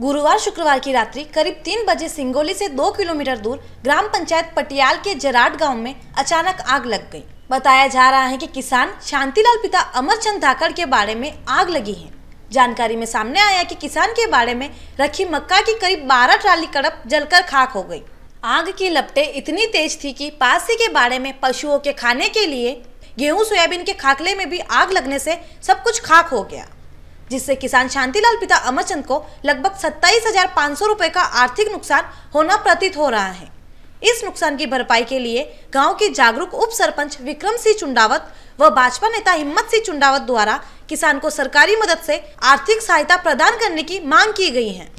गुरुवार शुक्रवार की रात्रि करीब तीन बजे सिंगोली से दो किलोमीटर दूर ग्राम पंचायत पटियाल के जराट गाँव में अचानक आग लग गई बताया जा रहा है कि किसान शांतिलाल पिता अमरचंद धाकड़ के बारे में आग लगी है जानकारी में सामने आया कि किसान के बारे में रखी मक्का की करीब बारह ट्राली कड़प जलकर खाक हो गई आग की लपटे इतनी तेज थी कि पास के बाड़े में पशुओं के खाने के लिए गेहूं सोयाबीन के खाकले में भी आग लगने से सब कुछ खाक हो गया जिससे किसान शांतिलाल पिता अमरचंद को लगभग सत्ताईस हजार पाँच सौ रुपए का आर्थिक नुकसान होना प्रतीत हो रहा है इस नुकसान की भरपाई के लिए गांव के जागरूक उप सरपंच विक्रम सिंह चुंडावत व भाजपा नेता हिम्मत सिंह चुंडावत द्वारा किसान को सरकारी मदद से आर्थिक सहायता प्रदान करने की मांग की गई है